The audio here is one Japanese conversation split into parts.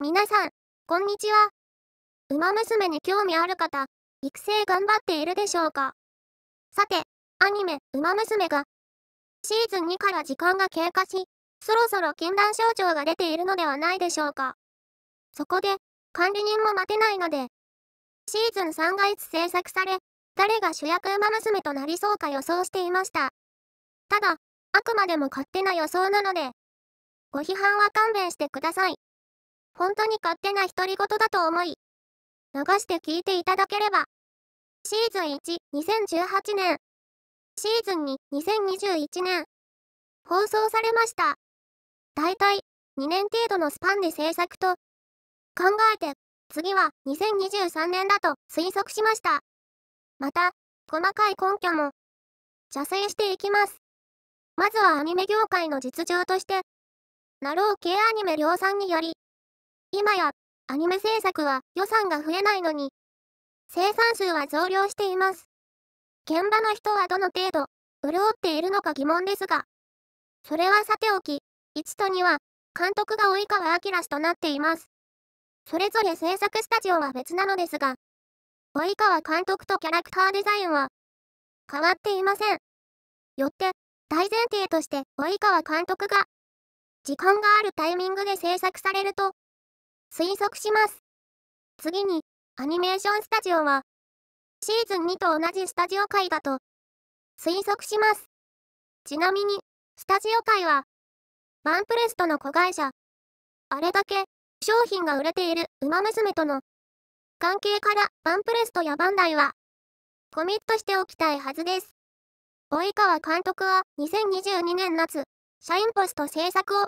皆さん、こんにちは。ウマ娘に興味ある方、育成頑張っているでしょうかさて、アニメ、ウマ娘が、シーズン2から時間が経過し、そろそろ禁断症状が出ているのではないでしょうか。そこで、管理人も待てないので、シーズン3がいつ制作され、誰が主役ウマ娘となりそうか予想していました。ただ、あくまでも勝手な予想なので、ご批判は勘弁してください。本当に勝手な独り言だと思い、流して聞いていただければ、シーズン1、2018年、シーズン2、2021年、放送されました。大体、2年程度のスパンで制作と、考えて、次は2023年だと推測しました。また、細かい根拠も、邪精していきます。まずはアニメ業界の実情として、ナロー系アニメ量産により、今や、アニメ制作は予算が増えないのに、生産数は増量しています。現場の人はどの程度、潤っているのか疑問ですが、それはさておき、1と2は、監督が及川明氏となっています。それぞれ制作スタジオは別なのですが、及川監督とキャラクターデザインは、変わっていません。よって、大前提として及川監督が、時間があるタイミングで制作されると、推測します。次に、アニメーションスタジオは、シーズン2と同じスタジオ界だと、推測します。ちなみに、スタジオ界は、バンプレストの子会社、あれだけ、商品が売れているウマ娘との、関係から、バンプレストやバンダイは、コミットしておきたいはずです。及川監督は、2022年夏、社員ポスト制作を、控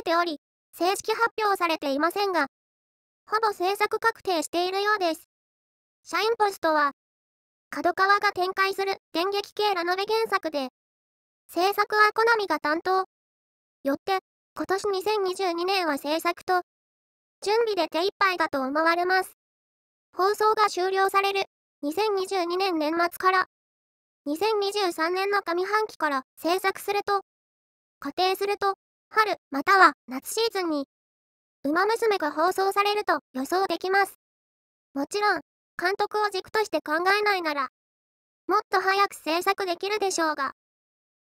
えており、正式発表されていませんが、ほぼ制作確定しているようです。シャインポストは、角川が展開する電撃系ラノベ原作で、制作はコナミが担当。よって、今年2022年は制作と、準備で手一杯だと思われます。放送が終了される2022年年末から、2023年の上半期から制作すると、仮定すると、春、または夏シーズンに、ウマ娘が放送されると予想できます。もちろん、監督を軸として考えないなら、もっと早く制作できるでしょうが、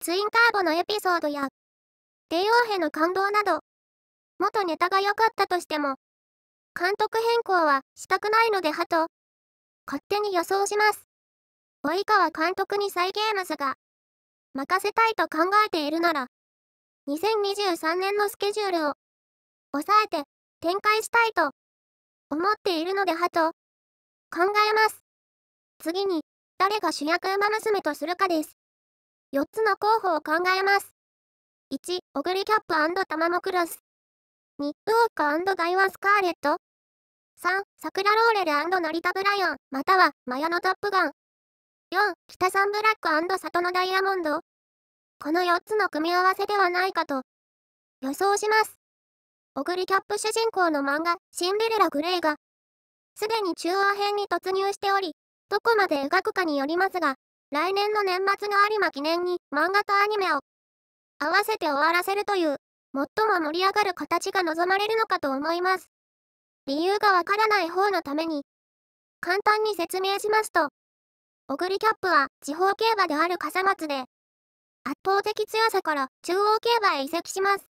ツインターボのエピソードや、帝王兵の感動など、元ネタが良かったとしても、監督変更はしたくないのではと、勝手に予想します。及川監督に再ゲームズが、任せたいと考えているなら、2023年のスケジュールを抑えて展開したいと思っているのではと考えます。次に誰が主役馬娘とするかです。4つの候補を考えます。1、オグリキャップタマモクロス。2、ウォーカーガイワスカーレット。3、桜ローレル成田ブライアン、またはマヤのトップガン。4、北サンブラック里のダイヤモンド。この4つの組み合わせではないかと予想します。オグリキャップ主人公の漫画、シンデレラ・グレイが、すでに中央編に突入しており、どこまで描くかによりますが、来年の年末の有馬記念に漫画とアニメを合わせて終わらせるという、最も盛り上がる形が望まれるのかと思います。理由がわからない方のために、簡単に説明しますと、オグリキャップは地方競馬である笠松で、圧倒的強さから中央競馬へ移籍します。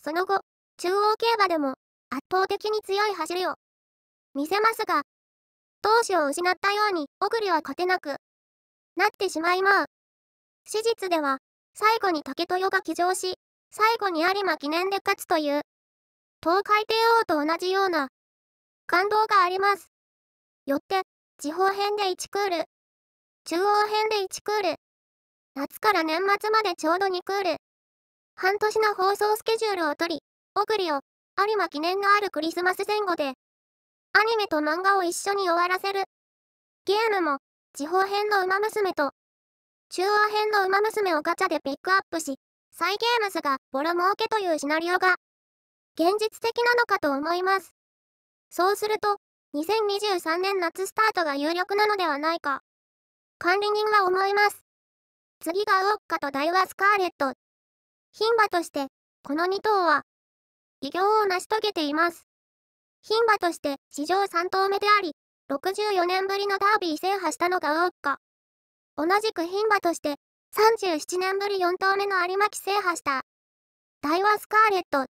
その後、中央競馬でも圧倒的に強い走りを見せますが、闘志を失ったようにオグリは勝てなくなってしまいまう。史実では、最後に竹豊が騎乗し、最後に有馬記念で勝つという、東海帝王と同じような感動があります。よって、地方編で1クール、中央編で1クール、夏から年末までちょうど2クール。半年の放送スケジュールを取り、グリを、有馬記念のあるクリスマス前後で、アニメと漫画を一緒に終わらせる。ゲームも、地方編のウマ娘と、中央編のウマ娘をガチャでピックアップし、再ゲームズがボロ儲けというシナリオが、現実的なのかと思います。そうすると、2023年夏スタートが有力なのではないか。管理人は思います。次がウォッカとダイワスカーレット。牝馬として、この2頭は、偉業を成し遂げています。牝馬として史上3頭目であり、64年ぶりのダービー制覇したのがウォッカ。同じく牝馬として、37年ぶり4頭目の有馬記制覇した。ダイワスカーレット。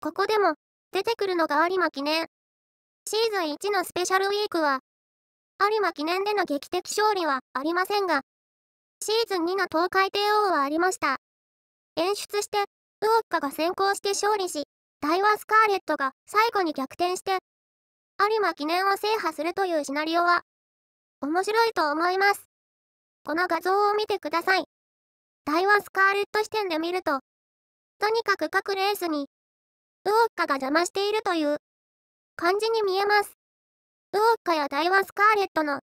ここでも、出てくるのが有馬記念。シーズン1のスペシャルウィークは、有馬記念での劇的勝利はありませんが、シーズン2の東海帝王はありました。演出して、ウオッカが先行して勝利し、ダイワスカーレットが最後に逆転して、有馬記念を制覇するというシナリオは、面白いと思います。この画像を見てください。ダイワスカーレット視点で見ると、とにかく各レースに、ウオッカが邪魔しているという感じに見えます。ウォッカやダイワスカーレットの、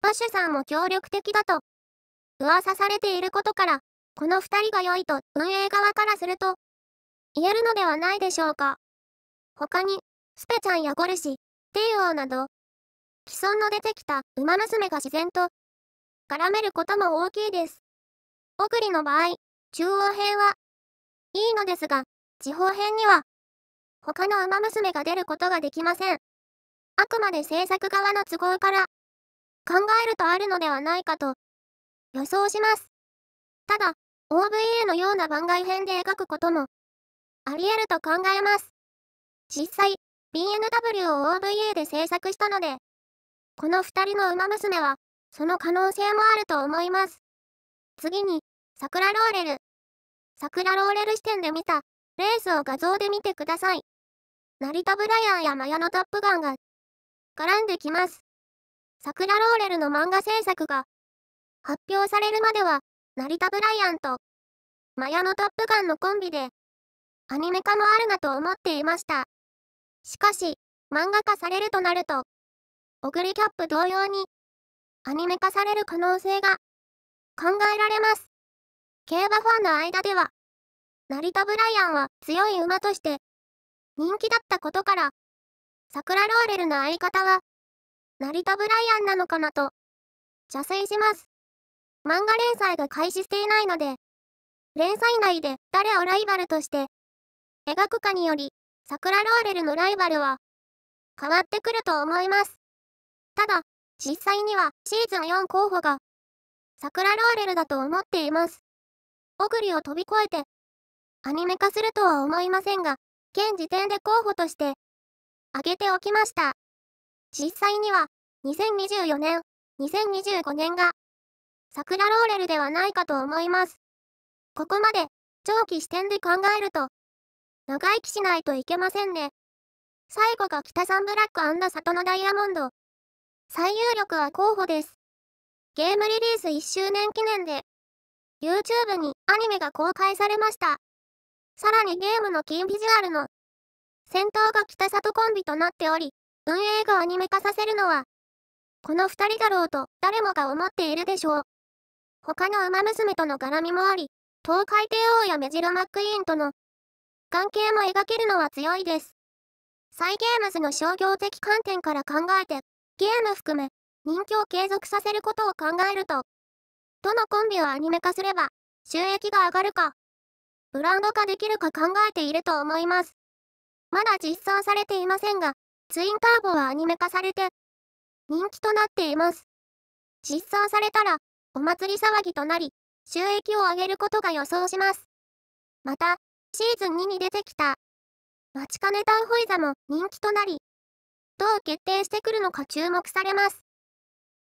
バッシュさんも協力的だと噂されていることから、この2人が良いと運営側からすると、言えるのではないでしょうか。他に、スペちゃんやゴルシ、帝王など、既存の出てきた馬娘が自然と、絡めることも大きいです。オグリの場合、中央編は、いいのですが、地方編には、他の馬娘が出ることができません。あくまで制作側の都合から、考えるとあるのではないかと予想します。ただ、OVA のような番外編で描くことも、あり得ると考えます。実際、BNW を OVA で制作したので、この二人の馬娘は、その可能性もあると思います。次に、桜ローレル。桜ローレル視点で見た、レースを画像で見てください。成田ブライアンやマヤのトップガンが、絡んできます。桜ローレルの漫画制作が、発表されるまでは、成田ブライアンと、マヤのトップガンのコンビで、アニメ化もあるなと思っていました。しかし、漫画化されるとなると、オグリキャップ同様に、アニメ化される可能性が、考えられます。競馬ファンの間では、成田ブライアンは強い馬として、人気だったことから、桜ローレルの相方は、成田ブライアンなのかなと、邪推します。漫画連載が開始していないので、連載内で誰をライバルとして描くかにより、桜ローレルのライバルは変わってくると思います。ただ、実際にはシーズン4候補が桜ローレルだと思っています。オグリを飛び越えてアニメ化するとは思いませんが、現時点で候補として挙げておきました。実際には2024年、2025年が桜ローレルではないかと思います。ここまで、長期視点で考えると、長生きしないといけませんね。最後が北サンブラック里のダイヤモンド。最有力は候補です。ゲームリリース1周年記念で、YouTube にアニメが公開されました。さらにゲームのキービジュアルの、戦闘が北里コンビとなっており、運営がアニメ化させるのは、この2人だろうと誰もが思っているでしょう。他の馬娘との絡みもあり、東海帝王やメジロマックイーンとの関係も描けるのは強いです。サイ・ゲームズの商業的観点から考えて、ゲーム含め、人気を継続させることを考えると、どのコンビをアニメ化すれば、収益が上がるか、ブランド化できるか考えていると思います。まだ実装されていませんが、ツインターボはアニメ化されて、人気となっています。実装されたら、お祭り騒ぎとなり、収益を上げることが予想します。また、シーズン2に出てきた、マチカネタンホイザも人気となり、どう決定してくるのか注目されます。